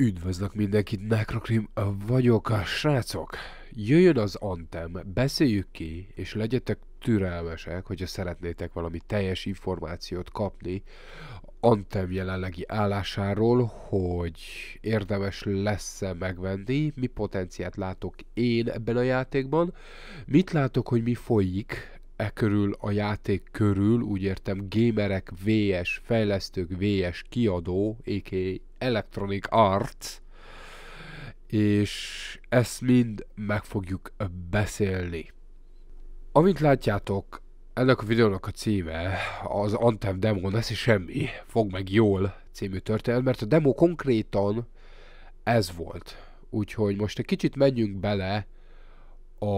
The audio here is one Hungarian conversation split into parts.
Üdvözlök mindenkit, Necrocrim vagyok, srácok! Jöjjön az Antem, beszéljük ki, és legyetek türelmesek, hogyha szeretnétek valami teljes információt kapni Antem jelenlegi állásáról, hogy érdemes lesz-e megvenni, mi potenciát látok én ebben a játékban, mit látok, hogy mi folyik e körül, a játék körül, úgy értem, gamerek VS, fejlesztők VS kiadó, a.k.a. Electronic Arts, és ezt mind meg fogjuk beszélni. Amint látjátok, ennek a videónak a címe az Anthem Demo Neszi Semmi, Fog meg jól című történet, mert a demo konkrétan ez volt. Úgyhogy most egy kicsit menjünk bele a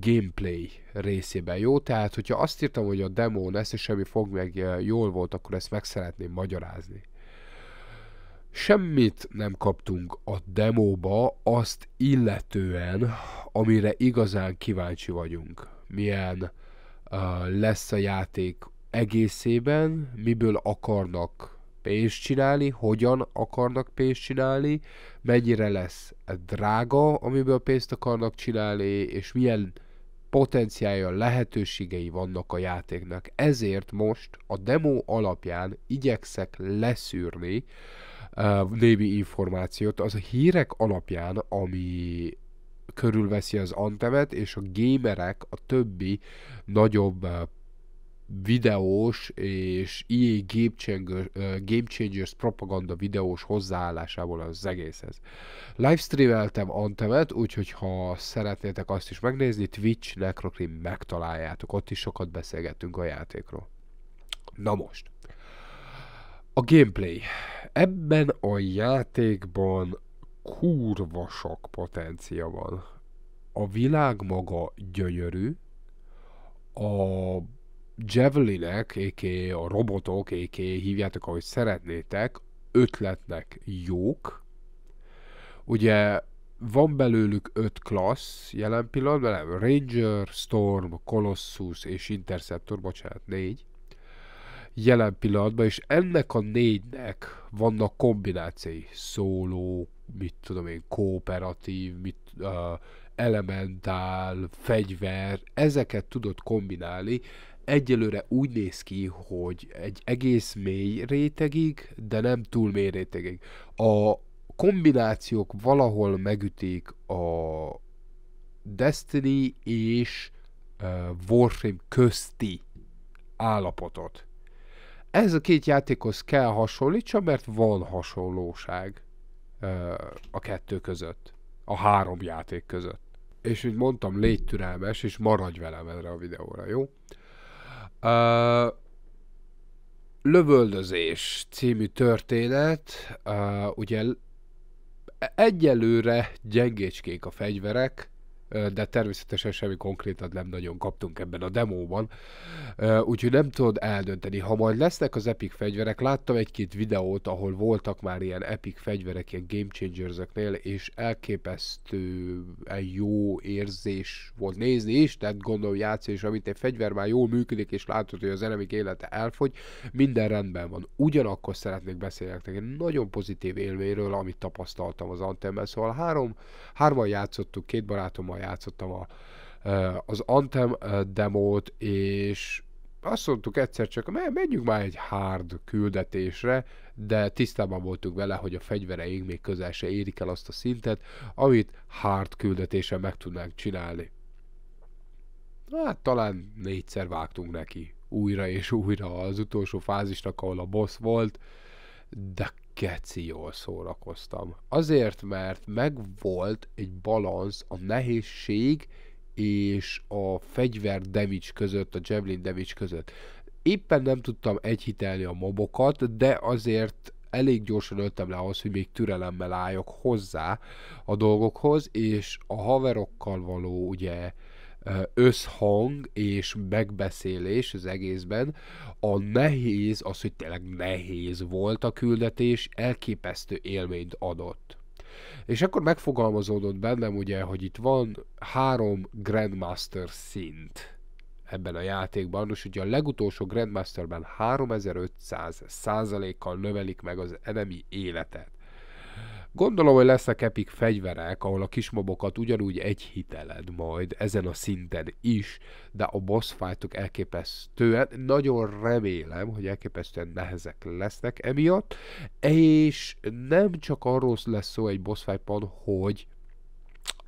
gameplay részében jó, tehát hogyha azt írtam, hogy a demo lesz és semmi fog meg eh, jól volt, akkor ezt meg szeretném magyarázni. Semmit nem kaptunk a demóba azt illetően, amire igazán kíváncsi vagyunk. Milyen uh, lesz a játék egészében, miből akarnak pénzt csinálni, hogyan akarnak pénzt csinálni, mennyire lesz drága, amiből pénzt akarnak csinálni, és milyen potenciálja, lehetőségei vannak a játéknak. Ezért most a demo alapján igyekszek leszűrni uh, némi információt az a hírek alapján, ami körülveszi az Antemet, és a gamerek a többi nagyobb videós és EA Game Changers, Game Changers propaganda videós hozzáállásából az egészhez. Livestreameltem Antemet, úgyhogy ha szeretnétek azt is megnézni, Twitch Necrocrim megtaláljátok, ott is sokat beszélgettünk a játékról. Na most. A gameplay. Ebben a játékban kurva sok potencia van. A világ maga gyönyörű, a Javelinek, a.k.a. a robotok, a.k.a. hívjátok, ahogy szeretnétek, ötletnek jók. Ugye van belőlük öt klassz jelen pillanatban, nem, Ranger, Storm, Colossus és Interceptor, bocsánat, négy jelen pillanatban, és ennek a négynek vannak kombinációi, szóló, mit tudom én, kooperatív, mit, uh, elementál, fegyver, ezeket tudod kombinálni, egyelőre úgy néz ki, hogy egy egész mély rétegig, de nem túl mély rétegig. A kombinációk valahol megütik a Destiny és uh, Warframe közti állapotot. Ez a két játékhoz kell hasonlítsa, mert van hasonlóság uh, a kettő között. A három játék között. És mint mondtam, légy türelmes, és maradj velem erre a videóra, jó? Uh, Lövöldözés című történet, uh, ugye egyelőre gyengécskék a fegyverek, de természetesen semmi konkrétat nem nagyon kaptunk ebben a demóban, úgyhogy nem tudod eldönteni. Ha majd lesznek az epic fegyverek, láttam egy-két videót, ahol voltak már ilyen epic fegyverek, ilyen game changers és egy e, jó érzés volt nézni is, tehát gondolom játsz, és amit egy fegyver már jól működik, és látod, hogy az enemik élete elfogy, minden rendben van. Ugyanakkor szeretnék beszélni nektek egy nagyon pozitív élményről, amit tapasztaltam az Antemben, szóval három, hárman játszottuk, két barátommal Antemmal játszottam a, az Antem demót, és azt mondtuk egyszer csak, menjünk már egy hard küldetésre, de tisztában voltunk vele, hogy a fegyvereink még közel se érik el azt a szintet, amit hard küldetésen meg tudnánk csinálni. Hát talán négyszer vágtunk neki újra és újra az utolsó fázisnak, ahol a boss volt, de geci jól szórakoztam. Azért, mert megvolt egy balansz a nehézség és a fegyver damage között, a javelin damage között. Éppen nem tudtam egyhitelni a mobokat, de azért elég gyorsan öltem le ahhoz, hogy még türelemmel álljak hozzá a dolgokhoz, és a haverokkal való ugye összhang és megbeszélés az egészben. A nehéz, az, hogy tényleg nehéz volt a küldetés, elképesztő élményt adott. És akkor megfogalmazódott bennem ugye, hogy itt van három Grandmaster szint ebben a játékban, és ugye a legutolsó Grandmasterben 3500 százalékkal növelik meg az enemi életet. Gondolom, hogy lesznek epik fegyverek, ahol a kismobokat ugyanúgy egy hiteled majd ezen a szinten is, de a boss fightok elképesztően, nagyon remélem, hogy elképesztően nehezek lesznek emiatt, és nem csak arról lesz szó egy boss fightban, hogy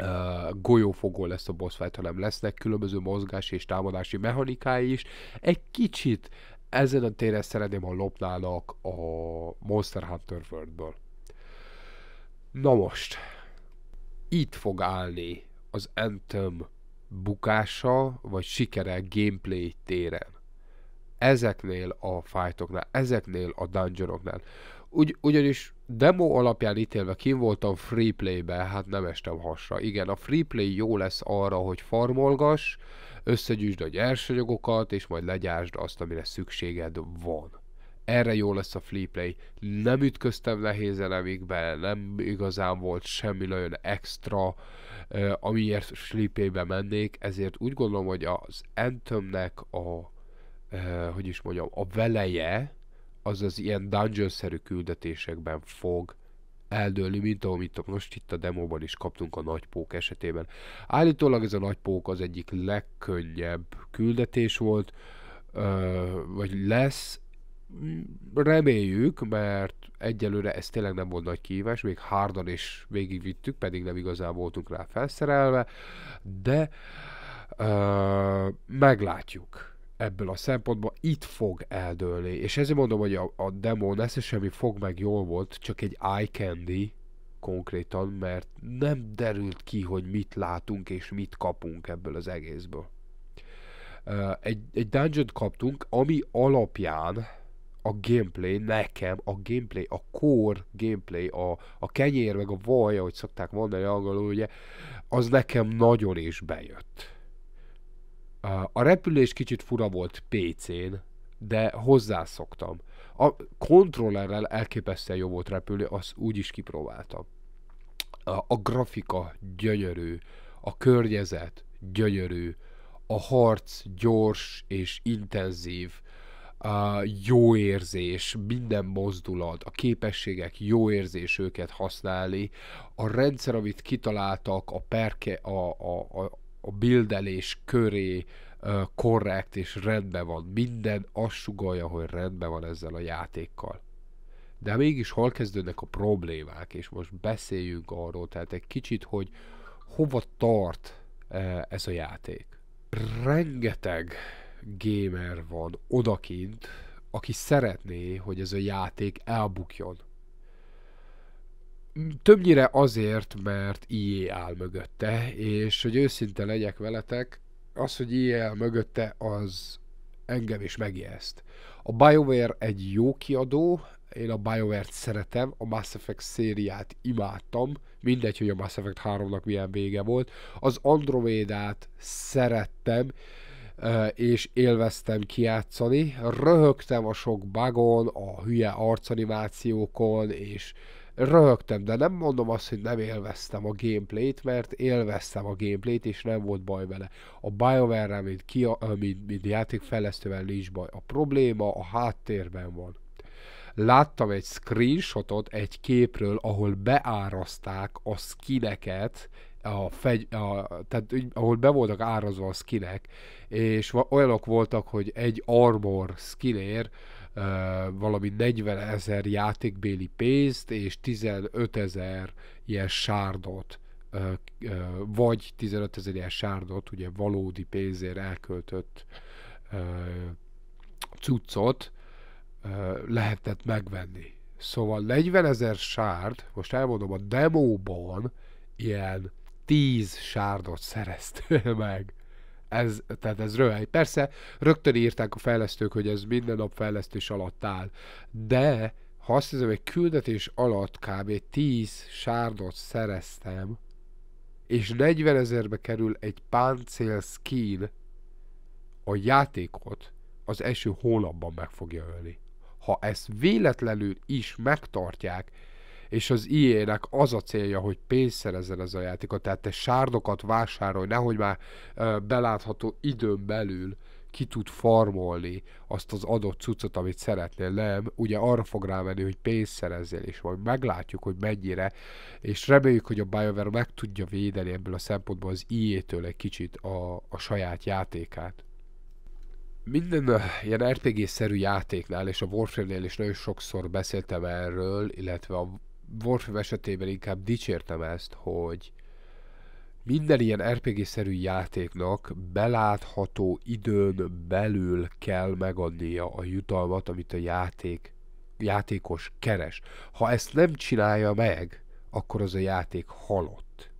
Uh, golyófogó lesz a boss fight, hanem lesznek különböző mozgási és támadási mechanikái is. Egy kicsit ezen a téren szeretném, ha lopnának a Monster Hunter world -ből. Na most, itt fog állni az Anthem bukása vagy sikere gameplay téren. Ezeknél a fájtoknál, ezeknél a dungeonoknál. Ugy, ugyanis demo alapján ítélve kim voltam free playbe, hát nem estem hasra. Igen, a free play jó lesz arra, hogy farmolgass, összegyűjtsd a nyersanyagokat, és majd legyásd azt, amire szükséged van erre jó lesz a free play. Nem ütköztem nehéz elemikbe, nem igazán volt semmi nagyon extra, amiért free mennék, ezért úgy gondolom, hogy az Anthemnek a hogy is mondjam, a veleje, az az ilyen dungeon-szerű küldetésekben fog eldőlni, mint amit most itt a demóban is kaptunk a nagypók esetében. Állítólag ez a nagypók az egyik legkönnyebb küldetés volt, vagy lesz, reméljük, mert egyelőre ez tényleg nem volt nagy kihívás, még hárdan is végigvittük, pedig nem igazán voltunk rá felszerelve, de uh, meglátjuk ebből a szempontból itt fog eldőlni. És ezért mondom, hogy a, a demo lesz, semmi fog meg jól volt, csak egy eye candy konkrétan, mert nem derült ki, hogy mit látunk és mit kapunk ebből az egészből. Uh, egy, egy dungeon kaptunk, ami alapján a gameplay, nekem a gameplay, a core gameplay, a, a kenyér meg a vaj, ahogy szokták mondani angolul, ugye, az nekem nagyon is bejött. A repülés kicsit fura volt PC-n, de hozzászoktam. A kontrollerrel elképesztően jó volt repülni, azt úgy is kipróbáltam. A, a grafika gyönyörű, a környezet gyönyörű, a harc gyors és intenzív, a jó érzés, minden mozdulat, a képességek jó érzés őket használni, a rendszer, amit kitaláltak, a, perke, a, a, a, a bildelés köré korrekt és rendben van. Minden azt sugalja, hogy rendben van ezzel a játékkal. De mégis hol kezdődnek a problémák, és most beszéljünk arról, tehát egy kicsit, hogy hova tart e, ez a játék. Rengeteg gamer van odakint, aki szeretné, hogy ez a játék elbukjon. Többnyire azért, mert IE áll mögötte, és hogy őszinte legyek veletek, az, hogy IE áll mögötte, az engem is megijeszt. A BioWare egy jó kiadó, én a BioWare-t szeretem, a Mass Effect szériát imádtam, mindegy, hogy a Mass Effect 3-nak milyen vége volt. Az Andromédát szerettem, és élveztem kiátszani. Röhögtem a sok bagon, a hülye arcanimációkon, és röhögtem, de nem mondom azt, hogy nem élveztem a gameplayt, mert élveztem a gameplayt, és nem volt baj vele. A BioWare-rel, mint, mint, mint játékfejlesztővel nincs baj. A probléma a háttérben van. Láttam egy screenshotot egy képről, ahol beáraszták a skineket a fegy, a, tehát így, ahol be voltak árazva a skillek, és olyanok voltak, hogy egy armor skillér uh, valami 40 ezer játékbéli pénzt és 15 ezer ilyen sárdot uh, uh, vagy 15 ezer ilyen sárdot ugye valódi pénzért elköltött uh, cuccot uh, lehetett megvenni. Szóval 40 ezer sárd, most elmondom, a demóban ilyen tíz sárdot szereztél meg. Ez, tehát ez röhely. Persze, rögtön írták a fejlesztők, hogy ez minden nap fejlesztés alatt áll, de ha azt hiszem, egy küldetés alatt kb. 10 sárdot szereztem, és 40 ezerbe kerül egy páncél skin, a játékot az első hónapban meg fogja ölni. Ha ezt véletlenül is megtartják, és az IE-nek az a célja, hogy pénzt szerezzen ez a játékot, tehát te sárdokat vásárolj, nehogy már ö, belátható időn belül ki tud farmolni azt az adott cuccot, amit szeretnél, nem, ugye arra fog rámenni, hogy pénzt szerezzél, és majd meglátjuk, hogy mennyire, és reméljük, hogy a BioWare meg tudja védeni ebből a szempontból az IE-től egy kicsit a, a saját játékát minden ilyen RPG-szerű er játéknál és a Warframe-nél is nagyon sokszor beszéltem erről, illetve a Warframe esetében inkább dicsértem ezt, hogy minden ilyen RPG-szerű játéknak belátható időn belül kell megadnia a jutalmat, amit a játék, játékos keres. Ha ezt nem csinálja meg, akkor az a játék halott.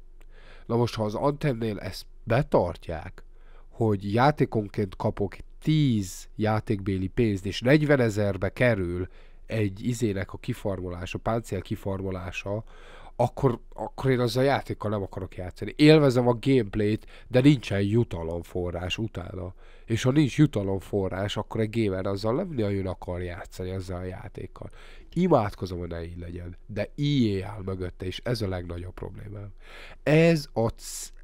Na most, ha az Antennél ezt betartják, hogy játékonként kapok 10 játékbéli pénzt, és 40 ezerbe kerül egy izének a kifarmolása, páncél kifarmolása, akkor, akkor én azzal a játékkal nem akarok játszani. Élvezem a gameplayt, de nincsen jutalomforrás utána. És ha nincs jutalomforrás, akkor egy gamer azzal nem nagyon akar játszani ezzel a játékkal. Imádkozom, hogy ne így legyen, de ié áll mögötte, és ez a legnagyobb problémám. Ez, a,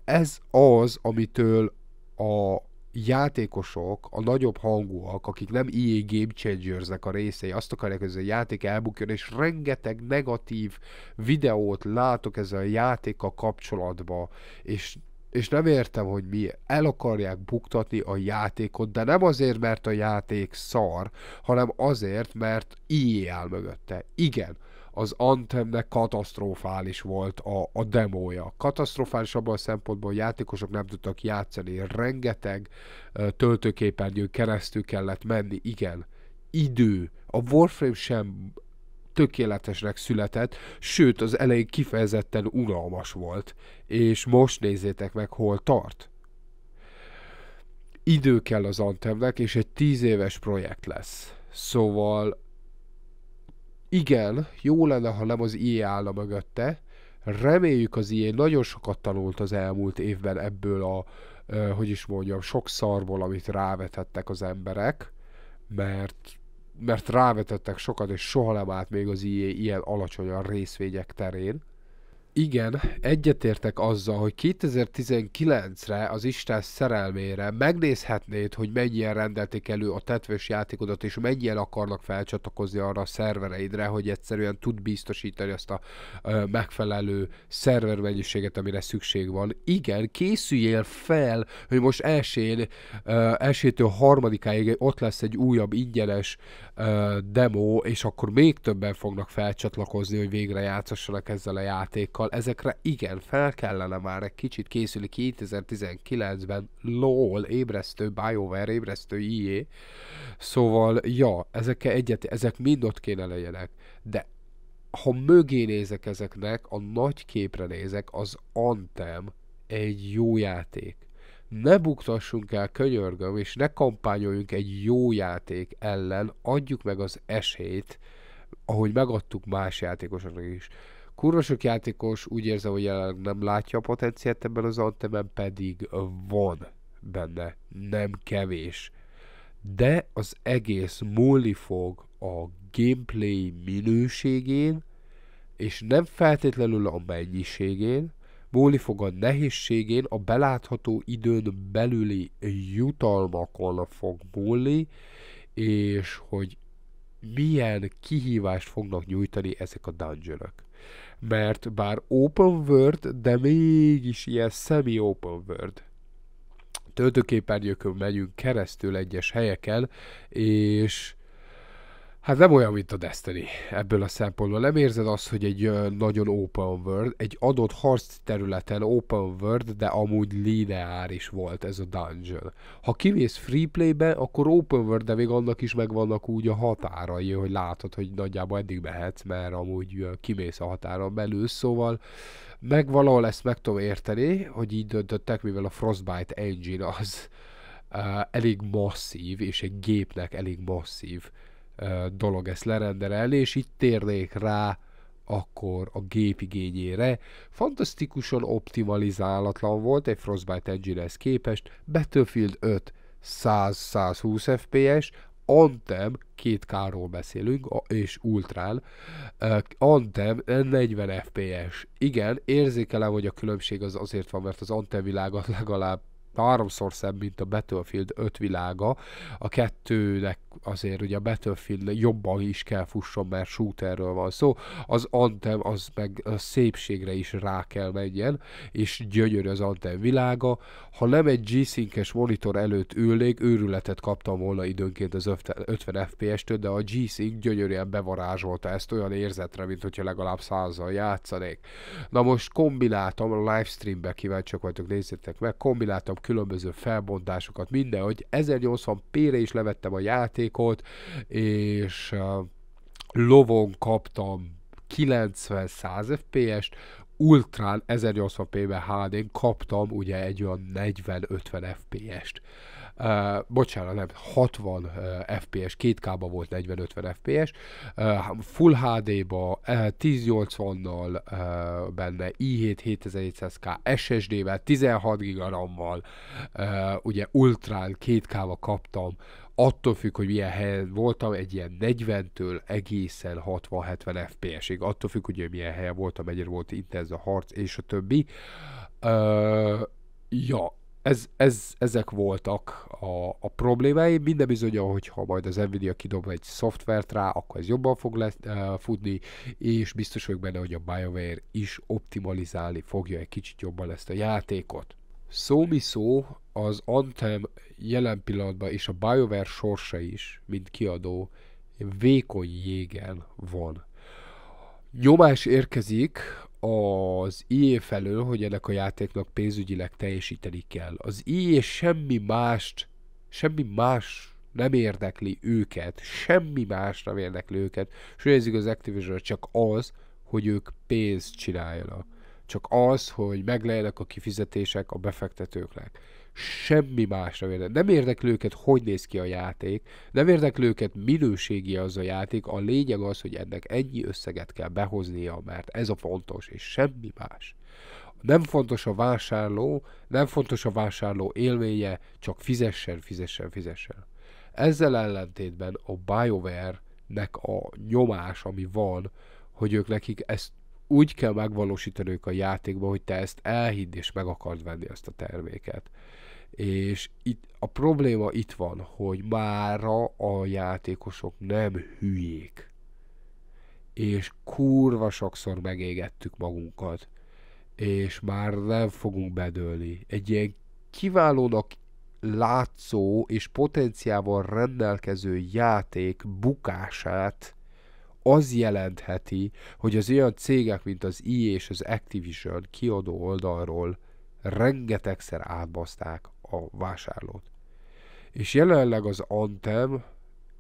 ez az, amitől a, játékosok, a nagyobb hangúak, akik nem EA Game changers a részei, azt akarják, hogy ez a játék elbukjon, és rengeteg negatív videót látok ezzel a játékkal kapcsolatban, és és nem értem, hogy mi el akarják buktatni a játékot, de nem azért, mert a játék szar, hanem azért, mert így e áll mögötte. Igen, az Anthemnek katasztrofális volt a, a demója. Katasztrofális abban a szempontból, hogy játékosok nem tudtak játszani, rengeteg uh, töltőképernyőn keresztül kellett menni, igen, idő. A Warframe sem tökéletesnek született, sőt az elején kifejezetten unalmas volt, és most nézzétek meg, hol tart. Idő kell az Anthemnek, és egy tíz éves projekt lesz. Szóval igen, jó lenne, ha nem az IE állna mögötte. Reméljük az IE nagyon sokat tanult az elmúlt évben ebből a, hogy is mondjam, sok szarból, amit rávetettek az emberek, mert, mert rávetettek sokat, és soha nem állt még az IE ilyen alacsonyan részvények terén igen, egyetértek azzal, hogy 2019-re az Isten szerelmére megnézhetnéd, hogy mennyien rendelték elő a tetves játékodat, és mennyien akarnak felcsatlakozni arra a szervereidre, hogy egyszerűen tud biztosítani azt a ö, megfelelő szervermennyiséget, amire szükség van. Igen, készüljél fel, hogy most elsőn, ö, elsőtől harmadikáig ott lesz egy újabb ingyenes uh, demo, és akkor még többen fognak felcsatlakozni, hogy végre játszassanak ezzel a játékkal. Ezekre igen, fel kellene már egy kicsit készülni 2019-ben. LOL, ébresztő, BioWare, ébresztő, IE. Szóval, ja, ezek, egyet, ezek mind ott kéne legyenek. De ha mögé nézek ezeknek, a nagy képre nézek, az Antem egy jó játék ne buktassunk el, könyörgöm, és ne kampányoljunk egy jó játék ellen, adjuk meg az esélyt, ahogy megadtuk más játékosoknak is. Kurva sok játékos úgy érzem, hogy jelenleg nem látja a potenciát ebben az antemen, pedig van benne, nem kevés. De az egész múlni fog a gameplay minőségén, és nem feltétlenül a mennyiségén, fog a nehézségén, a belátható időn belüli jutalmakon fog múlni, és hogy milyen kihívást fognak nyújtani ezek a dungeonök. Mert bár open world, de mégis ilyen semi-open world töltőképernyőkön megyünk keresztül egyes helyeken, és Hát nem olyan, mint a Destiny ebből a szempontból. Nem érzed azt, hogy egy nagyon open world, egy adott harc területen open world, de amúgy lineáris volt ez a dungeon. Ha kivész free playbe, akkor open world, de még annak is megvannak úgy a határai, hogy látod, hogy nagyjából eddig mehetsz, mert amúgy kimész a határon belül, szóval meg valahol ezt meg tudom érteni, hogy így döntöttek, mivel a Frostbite engine az uh, elég masszív, és egy gépnek elég masszív dolog ezt lerenderelni, és itt térnék rá akkor a igényére. Fantasztikusan optimalizálatlan volt egy Frostbite engine képest, Battlefield 5 100-120 FPS, Anthem, két k beszélünk, és Ultrán, Anthem 40 FPS. Igen, érzékelem, hogy a különbség az azért van, mert az Anthem világa legalább háromszor szebb, mint a Battlefield 5 világa. A kettőnek azért ugye a Battlefield jobban is kell fusson, mert shooterről van szó. Az Anthem az meg a szépségre is rá kell menjen, és gyönyörű az Anthem világa. Ha nem egy g sync monitor előtt ülnék, őrületet kaptam volna időnként az 50 FPS-től, de a G-Sync gyönyörűen bevarázsolta ezt olyan érzetre, mint hogyha legalább százal játszanék. Na most kombináltam, a livestreambe kíváncsiak vagytok, nézzétek meg, kombináltam különböző felbontásokat, minden, hogy 1080p-re is levettem a játékot, és lovon kaptam 90-100 FPS-t, Ultrán 1080p-ben HD-n kaptam ugye egy olyan 40-50 FPS-t. Uh, bocsánat, nem, 60 uh, FPS, 2K-ba volt 40-50 FPS, uh, Full HD-ba, uh, 1080-nal uh, benne, i7 7700K SSD-vel, 16 gb ram uh, ugye Ultrán 2K-ba kaptam, attól függ, hogy milyen helyen voltam, egy ilyen 40-től egészen 60-70 FPS-ig, attól függ, hogy milyen helyen voltam, egyre volt ez a harc, és a többi. Uh, ja, ez, ez, ezek voltak a, a problémái. Minden bizony, hogyha majd az Nvidia kidob egy szoftvert rá, akkor ez jobban fog le, uh, futni, és biztos vagyok benne, hogy a BioWare is optimalizálni fogja egy kicsit jobban ezt a játékot. Szó mi szó, az Anthem jelen pillanatban és a BioWare sorsa is, mint kiadó, vékony jégen van. Nyomás érkezik az IE felől, hogy ennek a játéknak pénzügyileg teljesíteni kell. Az IE semmi mást, semmi más nem érdekli őket, semmi más nem érdekli őket, és az Activision csak az, hogy ők pénzt csináljanak csak az, hogy meglejenek a kifizetések a befektetőknek. Semmi másra érdekli. Nem érdekli őket, hogy néz ki a játék, nem érdekli őket, minőségi az a játék, a lényeg az, hogy ennek ennyi összeget kell behoznia, mert ez a fontos, és semmi más. Nem fontos a vásárló, nem fontos a vásárló élménye, csak fizessen, fizessen, fizessen. Ezzel ellentétben a BioWare-nek a nyomás, ami van, hogy ők nekik ezt úgy kell megvalósítani ők a játékba, hogy te ezt elhidd és meg akard venni ezt a terméket. És itt a probléma itt van, hogy mára a játékosok nem hülyék. És kurva sokszor megégettük magunkat. És már nem fogunk bedőlni. Egy ilyen kiválónak látszó és potenciával rendelkező játék bukását az jelentheti, hogy az olyan cégek, mint az EA és az Activision kiadó oldalról rengetegszer átbaszták a vásárlót. És jelenleg az Anthem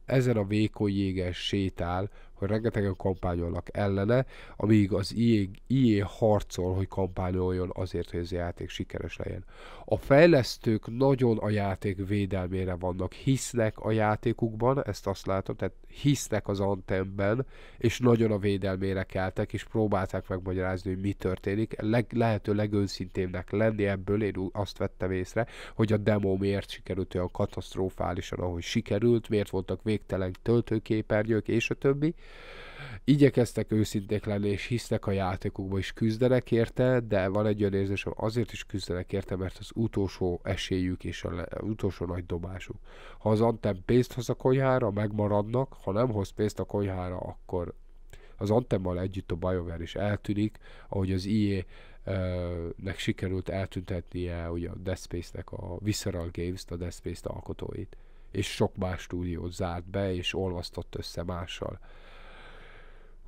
ezen a vékony jégen sétál, akkor rengetegen kampányolnak ellene, amíg az IE, IE harcol, hogy kampányoljon azért, hogy ez a játék sikeres legyen. A fejlesztők nagyon a játék védelmére vannak, hisznek a játékukban, ezt azt látom, tehát hisznek az antemben, és nagyon a védelmére keltek, és próbálták megmagyarázni, hogy mi történik. Leg, lehető legőszintébbnek lenni ebből, én azt vettem észre, hogy a demo miért sikerült olyan katasztrofálisan, ahogy sikerült, miért voltak végtelen töltőképernyők, és a többi. Igyekeztek őszinték lenni, és hisznek a játékukba, és küzdenek érte, de van egy olyan érzésem, azért is küzdenek érte, mert az utolsó esélyük és az utolsó nagy dobásuk. Ha az Antem pénzt hoz a konyhára, megmaradnak, ha nem hoz pénzt a konyhára, akkor az Antemmal együtt a Bajover is eltűnik, ahogy az IE nek sikerült eltüntetnie ugye a Death Space-nek a Visceral Games-t, a Death Space-t alkotóit és sok más stúdiót zárt be, és olvasztott össze mással.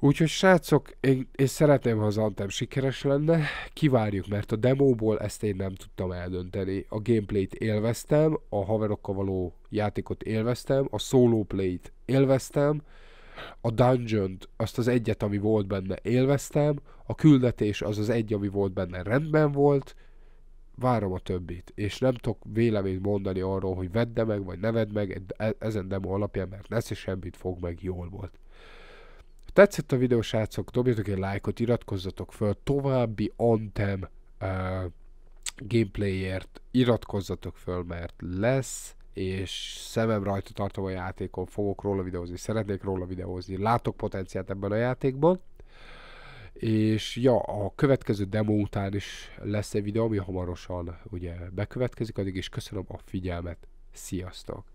Úgyhogy srácok, én, én szeretném, ha az Anthem sikeres lenne, kivárjuk, mert a demóból ezt én nem tudtam eldönteni. A gameplayt élveztem, a haverokkal való játékot élveztem, a solo playt élveztem, a dungeon azt az egyet, ami volt benne, élveztem, a küldetés az az egy, ami volt benne, rendben volt, várom a többit, és nem tudok véleményt mondani arról, hogy vedd meg, vagy ne vedd meg e, ezen demo alapján, mert lesz semmit fog meg, jól volt tetszett a videó, srácok, dobjatok egy lájkot, iratkozzatok föl, további Anthem uh, gameplayért iratkozzatok föl, mert lesz, és szemem rajta tartom a játékon, fogok róla videózni, szeretnék róla videózni, látok potenciált ebben a játékban, és ja, a következő demo után is lesz egy videó, ami hamarosan ugye bekövetkezik, addig is köszönöm a figyelmet, sziasztok!